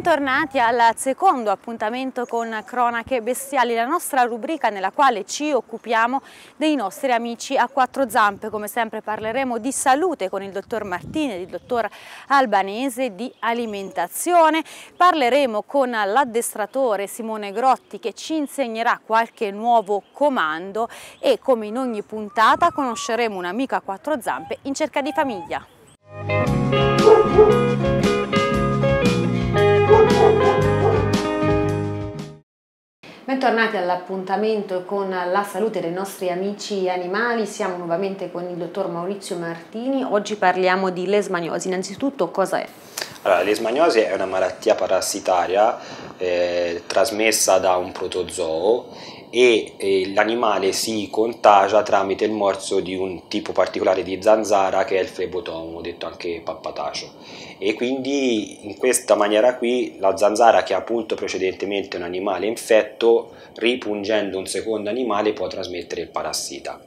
Bentornati al secondo appuntamento con Cronache Bestiali, la nostra rubrica nella quale ci occupiamo dei nostri amici a quattro zampe. Come sempre parleremo di salute con il dottor Martini e il dottor Albanese, di alimentazione. Parleremo con l'addestratore Simone Grotti che ci insegnerà qualche nuovo comando e come in ogni puntata conosceremo un'amica a quattro zampe in cerca di famiglia. Bentornati all'appuntamento con la salute dei nostri amici animali, siamo nuovamente con il dottor Maurizio Martini, oggi parliamo di lesmaniosi, innanzitutto cosa è? Allora, l'esmaniosi è una malattia parassitaria eh, trasmessa da un protozoo e eh, l'animale si contagia tramite il morso di un tipo particolare di zanzara che è il flebotomo, detto anche pappatacio. E quindi in questa maniera qui la zanzara che ha appunto precedentemente un animale infetto, ripungendo un secondo animale, può trasmettere il parassita.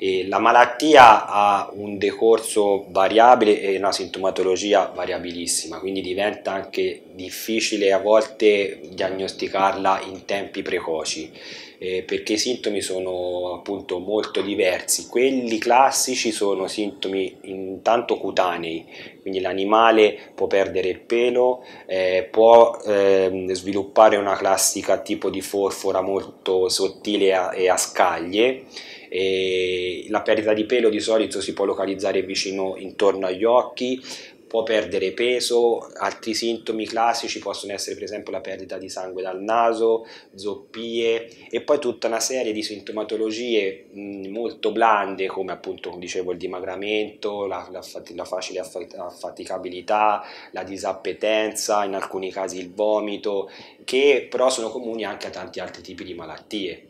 E la malattia ha un decorso variabile e una sintomatologia variabilissima, quindi diventa anche difficile a volte diagnosticarla in tempi precoci, eh, perché i sintomi sono appunto molto diversi. Quelli classici sono sintomi intanto cutanei, quindi l'animale può perdere il pelo, eh, può eh, sviluppare una classica tipo di forfora molto sottile a, e a scaglie e la perdita di pelo di solito si può localizzare vicino intorno agli occhi, può perdere peso, altri sintomi classici possono essere per esempio la perdita di sangue dal naso, zoppie e poi tutta una serie di sintomatologie mm, molto blande come appunto dicevo il dimagramento, la, la, la facile affaticabilità, la disappetenza, in alcuni casi il vomito, che però sono comuni anche a tanti altri tipi di malattie.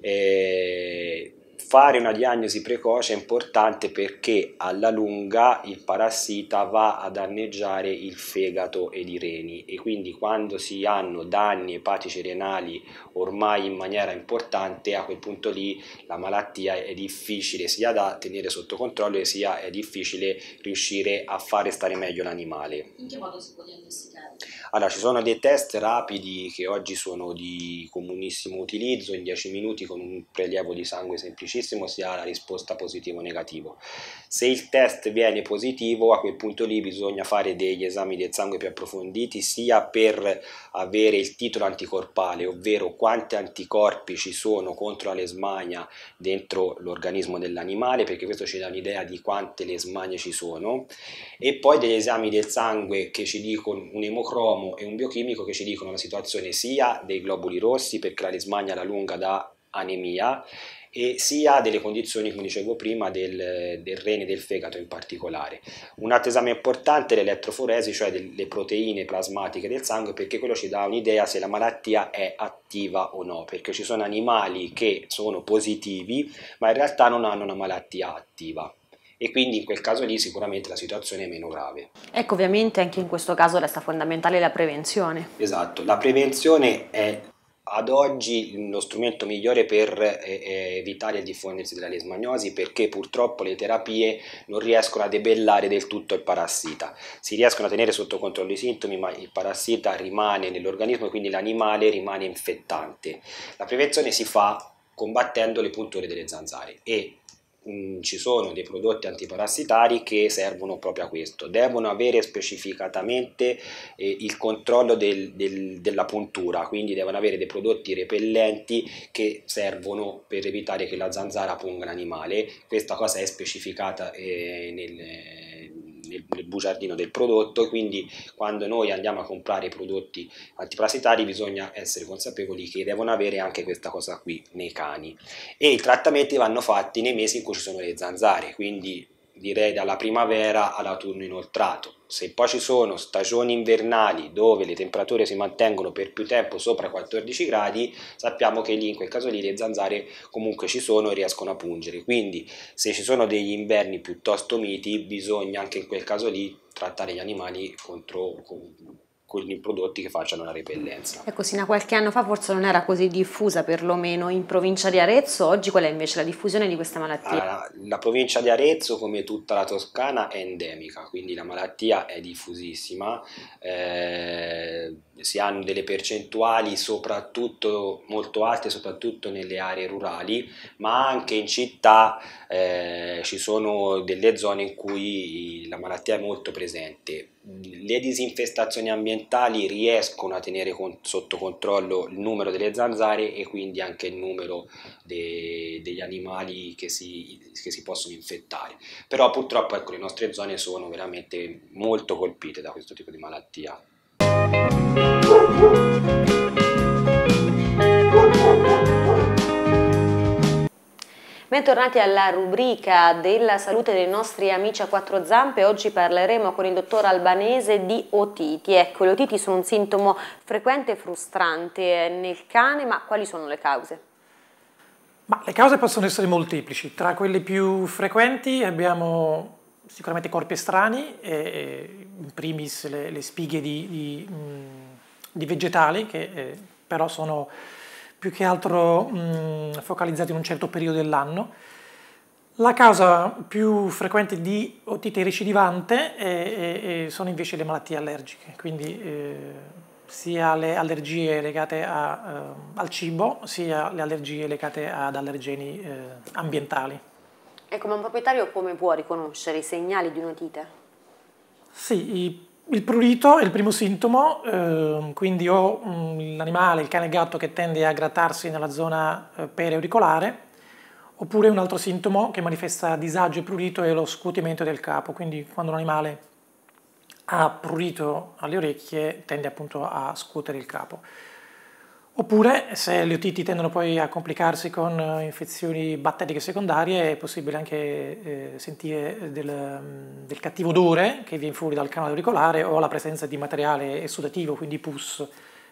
E fare una diagnosi precoce è importante perché alla lunga il parassita va a danneggiare il fegato ed i reni e quindi quando si hanno danni epatici renali ormai in maniera importante a quel punto lì la malattia è difficile sia da tenere sotto controllo sia è difficile riuscire a fare stare meglio l'animale. In che modo si può diagnosticare? Allora ci sono dei test rapidi che oggi sono di comunissimo utilizzo in 10 minuti con un prelievo di sangue semplicissimo velocissimo si ha la risposta positivo o negativo. Se il test viene positivo, a quel punto lì bisogna fare degli esami del sangue più approfonditi, sia per avere il titolo anticorpale, ovvero quanti anticorpi ci sono contro la lesmania dentro l'organismo dell'animale, perché questo ci dà un'idea di quante lesmanie ci sono, e poi degli esami del sangue che ci dicono un emocromo e un biochimico che ci dicono la situazione sia dei globuli rossi, perché la lesmania alla lunga dà anemia e sia delle condizioni, come dicevo prima, del, del rene e del fegato in particolare. Un altro esame importante è l'elettroforesi, cioè delle proteine plasmatiche del sangue, perché quello ci dà un'idea se la malattia è attiva o no, perché ci sono animali che sono positivi, ma in realtà non hanno una malattia attiva e quindi in quel caso lì sicuramente la situazione è meno grave. Ecco, ovviamente anche in questo caso resta fondamentale la prevenzione. Esatto, la prevenzione è ad oggi lo strumento migliore per eh, eh evitare il diffondersi della lesmagnosi perché purtroppo le terapie non riescono a debellare del tutto il parassita. Si riescono a tenere sotto controllo i sintomi, ma il parassita rimane nell'organismo e quindi l'animale rimane infettante. La prevenzione si fa combattendo le punture delle zanzare e Mm, ci sono dei prodotti antiparassitari che servono proprio a questo, devono avere specificatamente eh, il controllo del, del, della puntura, quindi devono avere dei prodotti repellenti che servono per evitare che la zanzara punga l'animale, questa cosa è specificata eh, nel nel, nel, bugiardino del prodotto, quindi quando noi andiamo a comprare prodotti antiparasitari bisogna essere consapevoli che devono avere anche questa cosa qui nei cani e i trattamenti vanno fatti nei mesi in cui ci sono le zanzare, quindi direi dalla primavera all'autunno inoltrato. Se poi ci sono stagioni invernali dove le temperature si mantengono per più tempo sopra 14 gradi, sappiamo che lì in quel caso lì le zanzare comunque ci sono e riescono a pungere. Quindi se ci sono degli inverni piuttosto miti, bisogna anche in quel caso lì trattare gli animali contro, quindi prodotti che facciano la repellenza. Ecco, sino a qualche anno fa forse non era così diffusa, perlomeno in provincia di Arezzo, oggi qual è invece la diffusione di questa malattia? Allora, la provincia di Arezzo, come tutta la Toscana, è endemica, quindi la malattia è diffusissima, eh, si hanno delle percentuali soprattutto molto alte, soprattutto nelle aree rurali, ma anche in città eh, ci sono delle zone in cui la malattia è molto presente le disinfestazioni ambientali riescono a tenere con, sotto controllo il numero delle zanzare e quindi anche il numero de, degli animali che si, che si, possono infettare. Però purtroppo ecco, le nostre zone sono veramente molto colpite da questo tipo di malattia. Bentornati alla rubrica della salute dei nostri amici a quattro zampe. Oggi parleremo con il dottor albanese di otiti. Ecco, le otiti sono un sintomo frequente e frustrante eh, nel cane, ma quali sono le cause? Ma le cause possono essere molteplici. Tra quelle più frequenti abbiamo sicuramente corpi estranei, e, in primis le, le spighe di, di, mm, di vegetali che eh, però sono più che altro mh, focalizzati in un certo periodo dell'anno. La causa più frequente di otite recidivante è, è, è, sono invece le malattie allergiche, quindi eh, sia le allergie legate a, eh, al cibo, sia le allergie legate ad allergeni eh, ambientali. E come un proprietario come può riconoscere i segnali di un'otite? Sì, i il prurito è il primo sintomo, ehm, quindi ho mm, l'animale, il cane e il gatto che tende a grattarsi nella zona eh, periauricolare, oppure un altro sintomo che manifesta disagio e prurito è lo scuotimento del capo, quindi quando un animale ha prurito alle orecchie tende appunto a scuotere il capo. Oppure, se le otiti tendono poi a complicarsi con eh, infezioni batteriche secondarie, è possibile anche eh, sentire del, mm, del, cattivo odore che viene fuori dal canale auricolare o la presenza di materiale sudativo, quindi pus,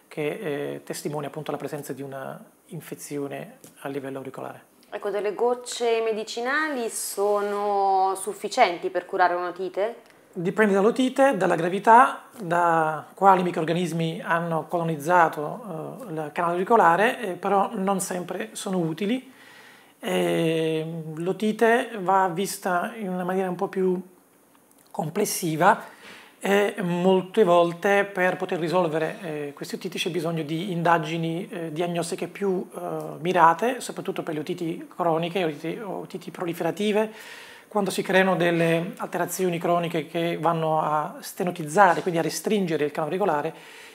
che eh, testimonia appunto la presenza di un'infezione a livello auricolare. Ecco, delle gocce medicinali sono sufficienti per curare un'otite? dipende dall'otite, dalla gravità, da quali microrganismi hanno colonizzato eh, il canale auricolare, eh, però non sempre sono utili. Eh, mm, l'otite va vista in una maniera un po' più complessiva e molte volte per poter risolvere eh, questi otiti c'è bisogno di indagini eh, diagnostiche più eh, mirate, soprattutto per le otiti croniche, otiti, otiti proliferative, quando si creano delle alterazioni croniche che vanno a stenotizzare, quindi a restringere il canale regolare,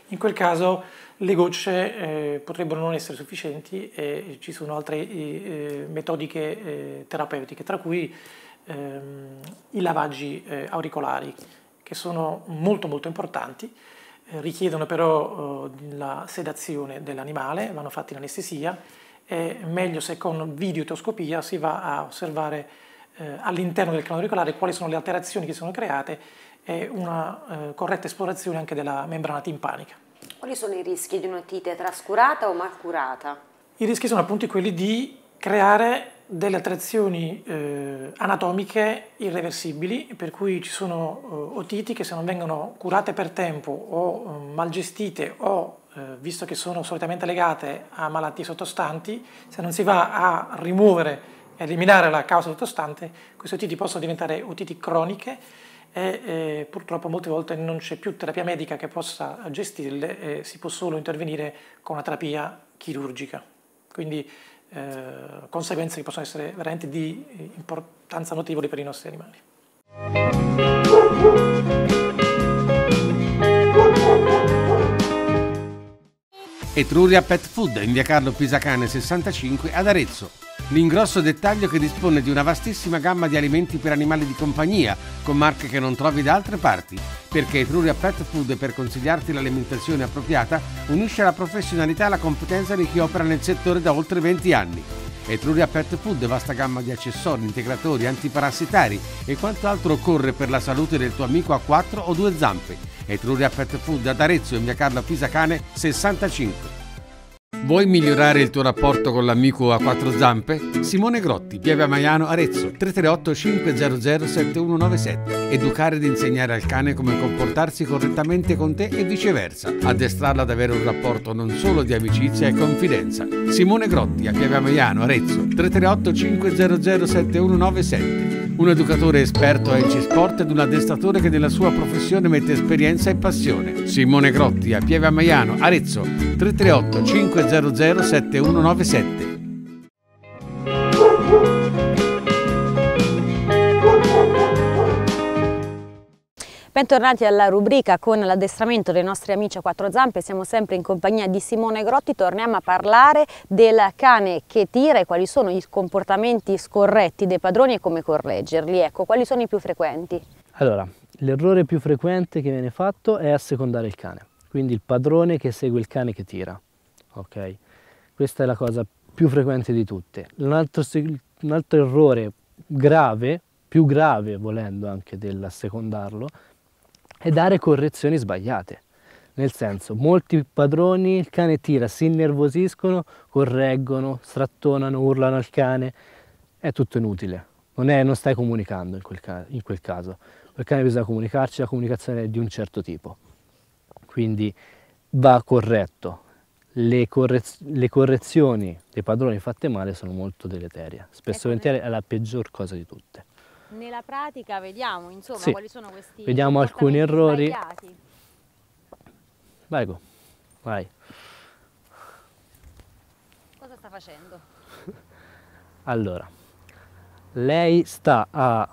in quel caso le gocce eh, potrebbero non essere sufficienti e ci sono altre eh, eh metodiche eh, terapeutiche, tra cui ehm, i lavaggi eh, auricolari, che sono molto molto importanti, eh, richiedono però oh, la sedazione dell'animale, vanno fatti in anestesia, è meglio se con videotoscopia si va a osservare eh, all'interno del canale auricolare quali sono le alterazioni che sono create e una eh, corretta esplorazione anche della membrana timpanica. Quali sono i rischi di un'otite trascurata o mal curata? I rischi sono appunto quelli di creare delle alterazioni eh, anatomiche irreversibili, per cui ci sono eh, otiti che se non vengono curate per tempo o eh, mal gestite o, eh, visto che sono solitamente legate a malattie sottostanti, se non si va a rimuovere eliminare la causa sottostante, queste otiti possono diventare otiti croniche e eh, purtroppo molte volte non c'è più terapia medica che possa gestirle e si può solo intervenire con una terapia chirurgica. Quindi eh, conseguenze che possono essere veramente di importanza notevole per i nostri animali. Etruria Pet Food in via Carlo Pisacane 65 ad Arezzo. L'ingrosso dettaglio che dispone di una vastissima gamma di alimenti per animali di compagnia, con marche che non trovi da altre parti, perché Etruria Pet Food per consigliarti l'alimentazione appropriata unisce la professionalità e la competenza di chi opera nel settore da oltre 20 anni. Etruria Pet Food vasta gamma di accessori, integratori, antiparassitari e quanto altro occorre per la salute del tuo amico a quattro o due zampe. Etruria Pet Food ad Arezzo in via Carlo Pisacane 65. Vuoi migliorare il tuo rapporto con l'amico a quattro zampe? Simone Grotti, Via Maiano, Arezzo, 338 500 7197. Educare ed insegnare al cane come comportarsi correttamente con te e viceversa. Addestrarla ad avere un rapporto non solo di amicizia e confidenza. Simone Grotti, a Via Maiano, Arezzo, 338 500 7197. Un educatore esperto a G-Sport ed un addestratore che nella sua professione mette esperienza e passione. Simone Grotti a Pieve a Maiano, Arezzo 338 500 7197. Bentornati alla rubrica con l'addestramento dei nostri amici a quattro zampe, siamo sempre in compagnia di Simone Grotti, torniamo a parlare del cane che tira e quali sono i comportamenti scorretti dei padroni e come correggerli, ecco quali sono i più frequenti? Allora, l'errore più frequente che viene fatto è assecondare il cane, quindi il padrone che segue il cane che tira, ok? Questa è la cosa più frequente di tutte. un altro, un altro errore grave, più grave volendo anche dell'assecondarlo, è dare correzioni sbagliate. Nel senso, molti padroni il cane tira, si innervosiscono, correggono, strattonano, urlano al cane, è tutto inutile. Non, è, non stai comunicando in quel, ca- in quel caso. Col cane bisogna comunicarci, la comunicazione è di un certo tipo. Quindi va corretto. Le, correz- le correzioni dei padroni fatte male sono molto deleterie. Spesso e ecco, volentieri è la peggior cosa di tutte nella pratica vediamo insomma sì. quali sono questi vediamo alcuni errori sbagliati. vai go. vai cosa sta facendo allora lei sta a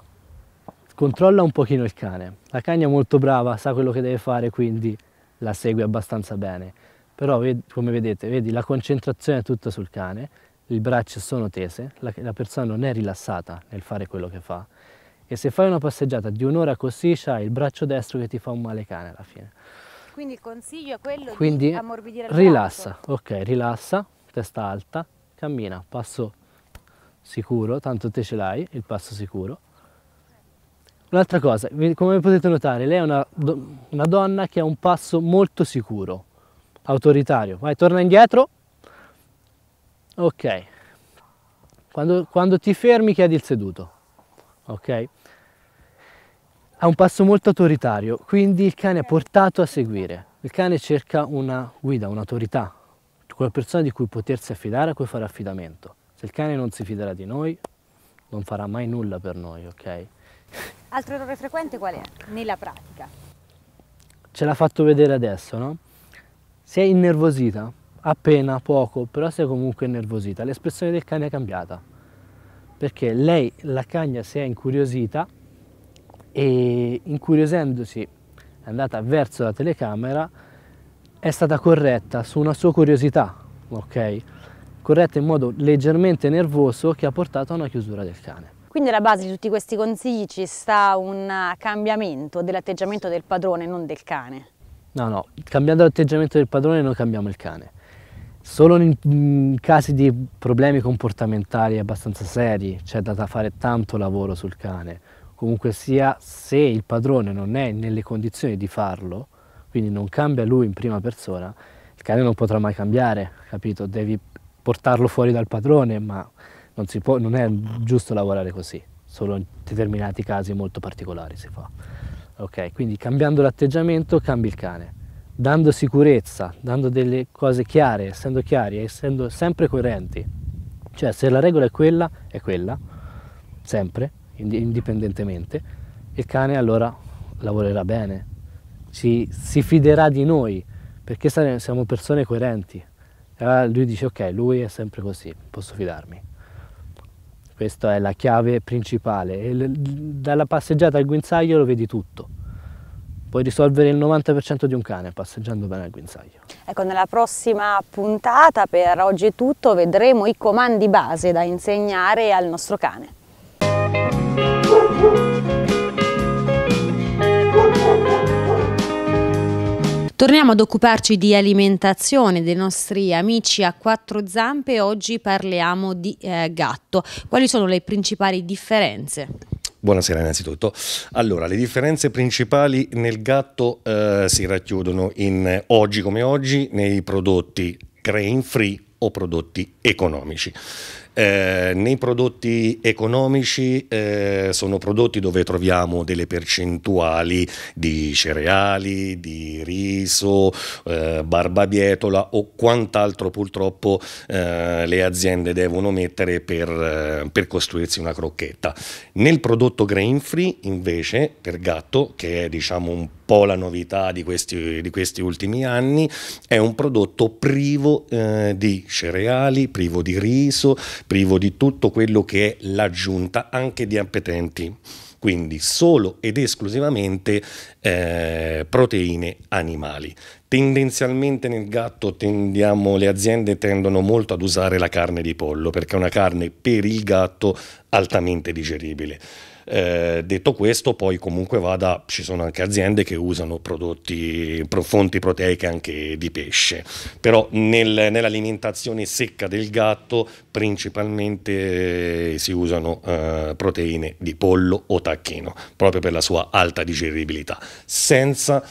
controlla un pochino il cane la cagna è molto brava sa quello che deve fare quindi la segue abbastanza bene però come vedete vedi la concentrazione è tutta sul cane le braccia sono tese, la, la persona non è rilassata nel fare quello che fa e se fai una passeggiata di un'ora così c'hai il braccio destro che ti fa un male cane alla fine. Quindi il consiglio è quello Quindi, di ammorbidire il rilassa, braccio. ok, rilassa, testa alta, cammina, passo sicuro, tanto te ce l'hai, il passo sicuro. Un'altra cosa, come potete notare, lei è una, una donna che ha un passo molto sicuro, autoritario. Vai, torna indietro, ok quando, quando ti fermi chiedi il seduto ok ha un passo molto autoritario quindi il cane è portato a seguire il cane cerca una guida un'autorità quella persona di cui potersi affidare a cui fare affidamento se il cane non si fiderà di noi non farà mai nulla per noi ok altro errore frequente qual è nella pratica ce l'ha fatto vedere adesso no si è innervosita appena poco, però si è comunque nervosita. L'espressione del cane è cambiata, perché lei, la cagna, si è incuriosita e incuriosendosi è andata verso la telecamera, è stata corretta su una sua curiosità, ok? Corretta in modo leggermente nervoso che ha portato a una chiusura del cane. Quindi alla base di tutti questi consigli ci sta un cambiamento dell'atteggiamento del padrone, non del cane. No, no, cambiando l'atteggiamento del padrone non cambiamo il cane. Solo in, in casi di problemi comportamentali abbastanza seri c'è da fare tanto lavoro sul cane. Comunque sia, se il padrone non è nelle condizioni di farlo, quindi non cambia lui in prima persona, il cane non potrà mai cambiare, capito? Devi portarlo fuori dal padrone, ma non, può, non è giusto lavorare così, solo in determinati casi molto particolari si fa. Ok, quindi cambiando l'atteggiamento cambi il cane dando sicurezza, dando delle cose chiare, essendo chiari, essendo sempre coerenti. Cioè se la regola è quella, è quella, sempre, indipendentemente, il cane allora lavorerà bene, si, si fiderà di noi, perché siamo persone coerenti. Allora lui dice ok, lui è sempre così, posso fidarmi. Questa è la chiave principale. E dalla passeggiata al guinzaglio lo vedi tutto puoi risolvere il 90% di un cane passeggiando bene al guinzaglio. Ecco, nella prossima puntata per oggi è tutto, vedremo i comandi base da insegnare al nostro cane. Torniamo ad occuparci di alimentazione dei nostri amici a quattro zampe, oggi parliamo di eh, gatto. Quali sono le principali differenze? Buonasera innanzitutto. Allora, le differenze principali nel gatto eh, si racchiudono in eh, oggi come oggi nei prodotti grain free o prodotti economici. Eh, nei prodotti economici eh, sono prodotti dove troviamo delle percentuali di cereali, di riso, eh, barbabietola o quant'altro purtroppo eh, le aziende devono mettere per, eh, per, costruirsi una crocchetta. Nel prodotto grain free invece per gatto, che è diciamo un po' la novità di questi, di questi ultimi anni, è un prodotto privo di cereali, privo di riso, privo di tutto quello che è l'aggiunta anche di appetenti quindi solo ed esclusivamente eh, proteine animali. Tendenzialmente nel gatto tendiamo, le aziende tendono molto ad usare la carne di pollo perché è una carne per il gatto altamente digeribile. Eh, detto questo, poi comunque vada, ci sono anche aziende che usano prodotti, fonti proteiche anche di pesce, però nel, nell'alimentazione secca del gatto principalmente eh, si usano eh, proteine di pollo o tacchino, proprio per la sua alta digeribilità, senza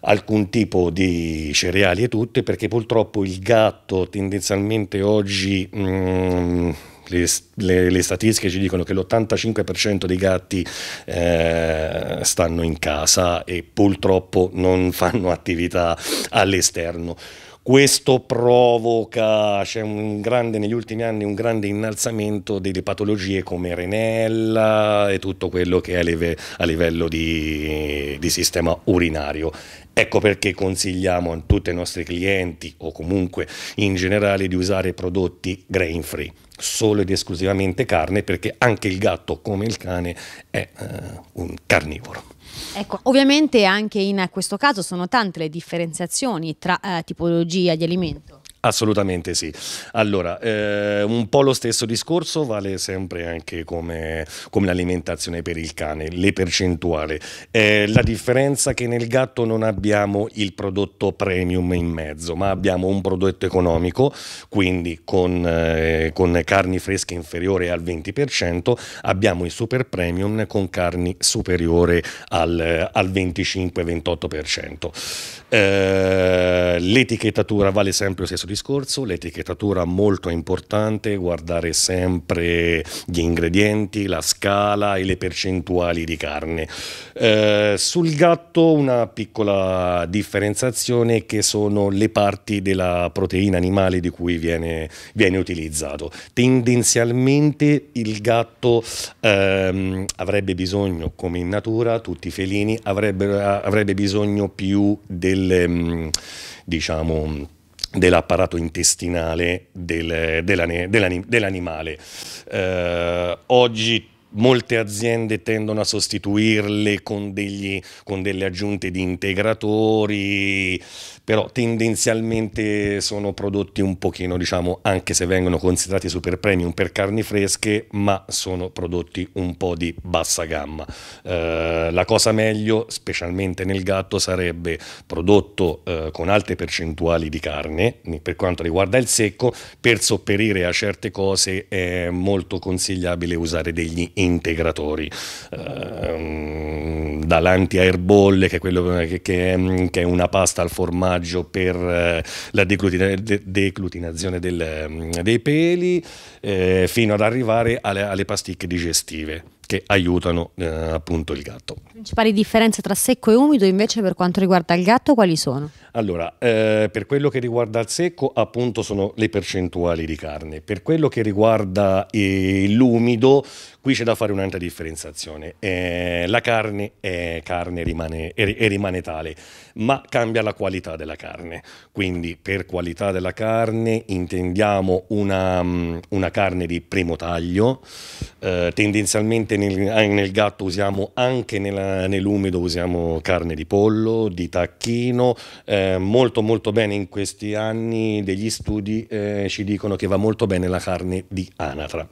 alcun tipo di cereali e tutte, perché purtroppo il gatto tendenzialmente oggi... Mm, le, le, le statistiche ci dicono che l'85% dei gatti eh, stanno in casa e purtroppo non fanno attività all'esterno. Questo provoca, c'è grande, negli ultimi anni un grande innalzamento delle patologie come renella e tutto quello che è a, live, a livello di, di sistema urinario. Ecco perché consigliamo a tutti i nostri clienti o comunque in generale di usare prodotti grain free, solo ed esclusivamente carne perché anche il gatto come il cane è eh, un carnivoro. Ecco, ovviamente anche in questo caso sono tante le differenziazioni tra eh, tipologia di alimento. Assolutamente sì. Allora, eh, un po' lo stesso discorso vale sempre anche come, come l'alimentazione per il cane, le percentuali. Eh, la differenza è che nel gatto non abbiamo il prodotto premium in mezzo, ma abbiamo un prodotto economico, quindi con, eh, con carni fresche inferiore al 20%, abbiamo il super premium con carni superiore al, al 25-28%. Eh, l'etichettatura vale sempre lo stesso discorso discorso, l'etichettatura molto importante, guardare sempre gli ingredienti, la scala e le percentuali di carne. Eh, sul gatto una piccola differenziazione che sono le parti della proteina animale di cui viene, viene utilizzato. Tendenzialmente il gatto ehm, avrebbe bisogno, come in natura, tutti i felini avrebbe, avrebbe bisogno più del mm, diciamo dell'apparato intestinale del, dell'animale. Eh, oggi molte aziende tendono a sostituirle con, degli, con, delle aggiunte di integratori, però tendenzialmente sono prodotti un pochino, diciamo, anche se vengono considerati super premium per carni fresche, ma sono prodotti un po' di bassa gamma. Eh, la cosa meglio, specialmente nel gatto, sarebbe prodotto eh, con alte percentuali di carne, per quanto riguarda il secco, per sopperire a certe cose è molto consigliabile usare degli integratori integratori, eh, dall'anti-airbolle che che, che, mm, che, è una pasta al formaggio per eh, la declutina, de, declutinazione del, mm, dei peli, eh, fino ad arrivare alle, alle pasticche digestive che aiutano eh, appunto il gatto. Le principali differenze tra secco e umido invece per quanto riguarda il gatto quali sono? Allora, eh, per quello che riguarda il secco, appunto sono le percentuali di carne. Per quello che riguarda eh, l'umido, qui c'è da fare un'altra differenziazione. Eh, la carne è carne rimane, è, è rimane tale, ma cambia la qualità della carne. Quindi per qualità della carne intendiamo una, mm, una carne di primo taglio. Eh, tendenzialmente nel, ah, nel, gatto usiamo anche nell'umido usiamo carne di pollo, di tacchino. Eh, eh, molto molto bene in questi anni degli studi eh, ci dicono che va molto bene la carne di anatra.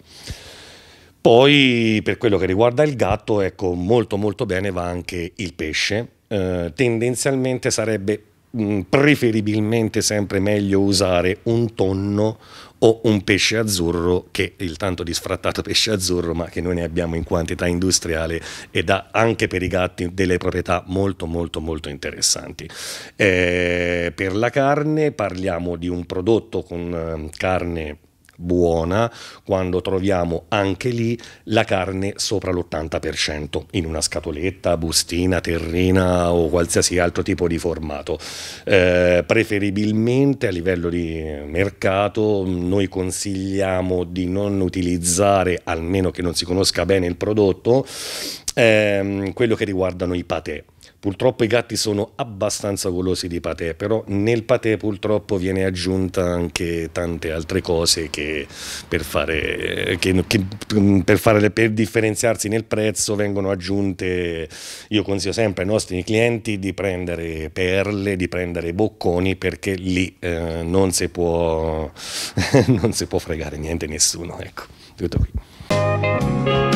Poi per quello che riguarda il gatto, ecco, molto molto bene va anche il pesce. Eh, tendenzialmente sarebbe mh, mm, preferibilmente sempre meglio usare un tonno o un pesce azzurro che il tanto disfrattato pesce azzurro ma che noi ne abbiamo in quantità industriale e dà anche per i gatti delle proprietà molto molto molto interessanti. Eh, per la carne parliamo di un prodotto con eh, carne buona quando troviamo anche lì la carne sopra l'80% in una scatoletta, bustina, terrina o qualsiasi altro tipo di formato. Eh, preferibilmente a livello di mercato noi consigliamo di non utilizzare, almeno che non si conosca bene il prodotto, ehm, quello che riguardano i patè Purtroppo i gatti sono abbastanza golosi di patè, però nel patè purtroppo viene aggiunta anche tante altre cose che per, fare, che, che per, fare, per differenziarsi nel prezzo vengono aggiunte, io consiglio sempre ai nostri clienti di prendere perle, di prendere bocconi perché lì eh, non, si può, non si può fregare niente nessuno, ecco, tutto qui.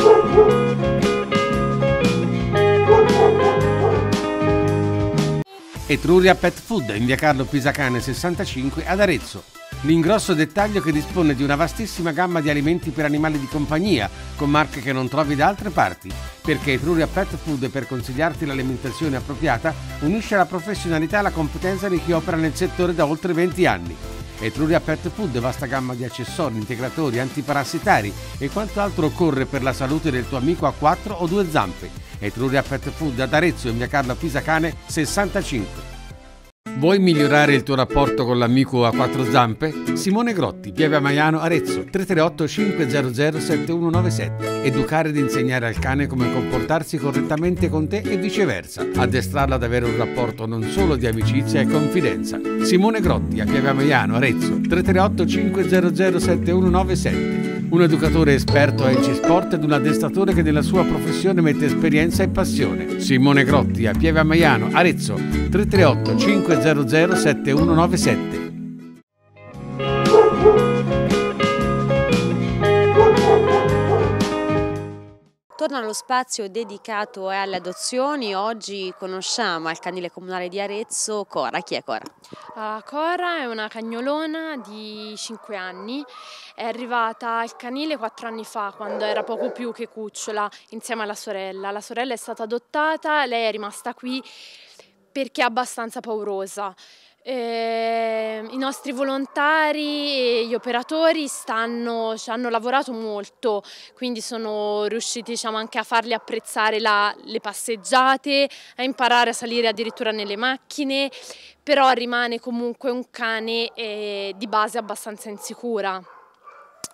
Etruria Pet Food in via Carlo Pisacane 65 ad Arezzo. L'ingrosso dettaglio che dispone di una vastissima gamma di alimenti per animali di compagnia, con marche che non trovi da altre parti, perché Etruria Pet Food per consigliarti l'alimentazione appropriata unisce la professionalità e la competenza di chi opera nel settore da oltre 20 anni. Etruria Pet Food, vasta gamma di accessori, integratori, antiparassitari e quanto altro occorre per la salute del tuo amico a quattro o due zampe. Etruria Pet Food ad Arezzo in via Carlo Pisacane 65. Vuoi migliorare il tuo rapporto con l'amico a quattro zampe? Simone Grotti, via Maiano, Arezzo, 338 500 7197. Educare ed insegnare al cane come comportarsi correttamente con te e viceversa. Addestrarla ad avere un rapporto non solo di amicizia e confidenza. Simone Grotti, a via Maiano, Arezzo, 338 500 7197. Un educatore esperto a G-Sport ed un addestratore che nella sua professione mette esperienza e passione. Simone Grotti a Pieve a Maiano, Arezzo 338 500 7197 Intorno allo spazio dedicato eh, alle adozioni, oggi conosciamo al canile comunale di Arezzo Cora. Chi è Cora? Uh, Cora è una cagnolona di 5 anni, è arrivata al canile 4 anni fa quando era poco più che cucciola insieme alla sorella. La sorella è stata adottata, lei è rimasta qui perché è abbastanza paurosa. Eh, I nostri volontari e gli operatori stanno, ci hanno lavorato molto, quindi sono riusciti diciamo, anche a farli apprezzare la, le passeggiate, a imparare a salire addirittura nelle macchine, però rimane comunque un cane eh, di base abbastanza insicura.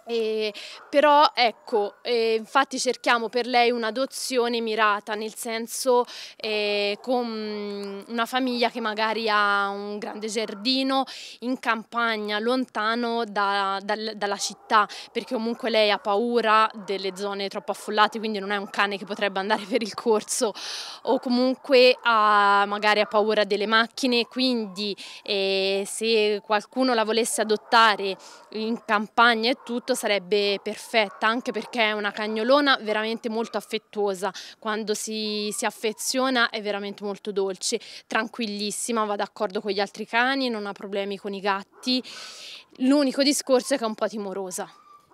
Eh, però ecco, eh, infatti cerchiamo per lei un'adozione mirata, nel senso eh, con una famiglia che magari ha un grande giardino in campagna, lontano da, dal, dalla città, perché comunque lei ha paura delle zone troppo affollate, quindi non è un cane che potrebbe andare per il corso o comunque ha, magari ha paura delle macchine, quindi se qualcuno la volesse adottare in campagna e tutto, tutto sarebbe perfetta anche perché è una cagnolona veramente molto affettuosa, quando si, si affeziona è veramente molto dolce, tranquillissima, va d'accordo con gli altri cani, non ha problemi con i gatti, l'unico discorso è che è un po' timorosa.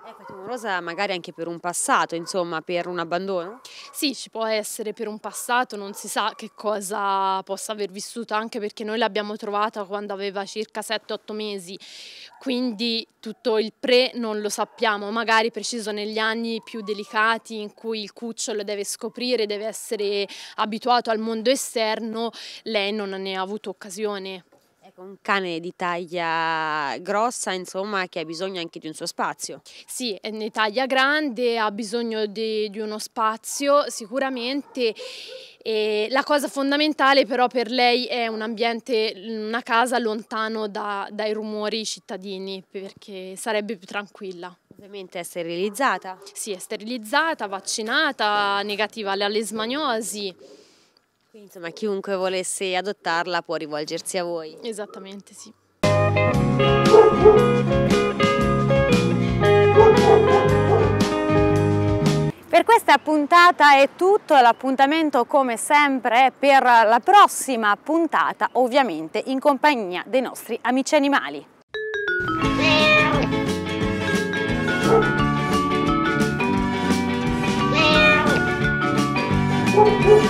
Ecco, timorosa magari anche per un passato, insomma, per un abbandono? Sì, ci può essere per un passato, non si sa che cosa possa aver vissuto, anche perché noi l'abbiamo trovata quando aveva circa 7-8 mesi, quindi tutto il pre non lo sappiamo, magari preciso negli anni più delicati in cui il cucciolo deve scoprire, deve essere abituato al mondo esterno, lei non ne ha avuto occasione. un cane di taglia grossa, insomma, che ha bisogno anche di un suo spazio. Sì, è di taglia grande, ha bisogno di, di uno spazio sicuramente e la cosa fondamentale però per lei è un ambiente, una casa lontano da, dai rumori cittadini perché sarebbe più tranquilla. Ovviamente è sterilizzata? Sì, è sterilizzata, vaccinata, negativa alle lesmaniosi. Quindi insomma chiunque volesse adottarla può rivolgersi a voi? Esattamente sì. Per questa puntata è tutto, l'appuntamento come sempre è per la prossima puntata, ovviamente in compagnia dei nostri amici animali. Woo!